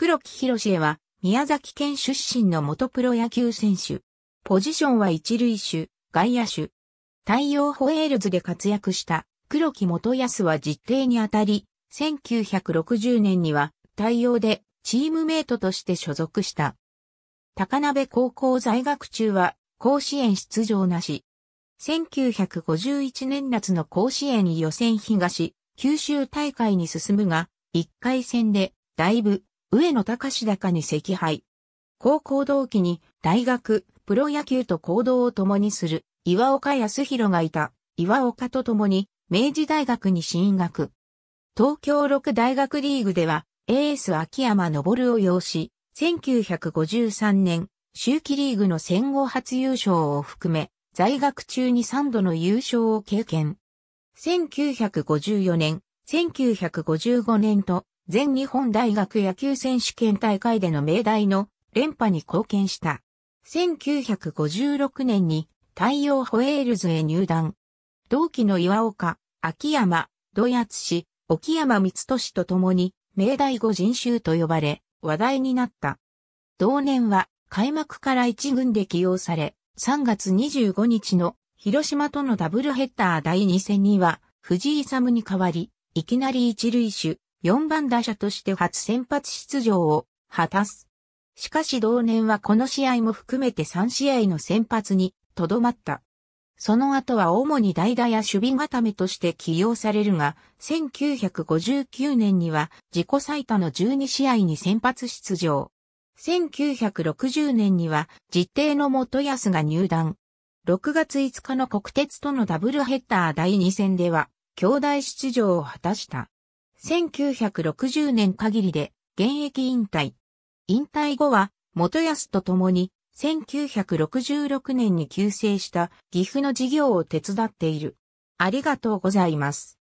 黒木博恵は、宮崎県出身の元プロ野球選手。ポジションは一塁手、外野手。太陽ホエールズで活躍した黒木元康は実定にあたり、1960年には太陽でチームメイトとして所属した。高鍋高校在学中は甲子園出場なし。1951年夏の甲子園予選東、九州大会に進むが、1回戦で、だいぶ、上野隆高に赤敗。高校同期に大学、プロ野球と行動を共にする岩岡康弘がいた。岩岡と共に明治大学に進学。東京六大学リーグではエース秋山昇を擁し、1953年、秋季リーグの戦後初優勝を含め、在学中に3度の優勝を経験。1954年、1955年と全日本大学野球選手権大会での命題の連覇に貢献した。1956年に太陽ホエールズへ入団。同期の岩岡、秋山、土谷氏、沖山光俊と共に、明大五人衆と呼ばれ、話題になった。同年は、開幕から一軍で起用され、3月25日の広島とのダブルヘッダー第2戦には、藤井勇に代わり、いきなり一塁手、4番打者として初先発出場を果たす。しかし同年はこの試合も含めて3試合の先発にとどまった。その後は主に代打や守備固めとして起用されるが、1959年には自己最多の12試合に先発出場。1960年には実定の元安が入団。6月5日の国鉄とのダブルヘッダー第2戦では、兄弟出場を果たした。1960年限りで現役引退。引退後は、元安と共に、1966年に急成した岐阜の事業を手伝っている。ありがとうございます。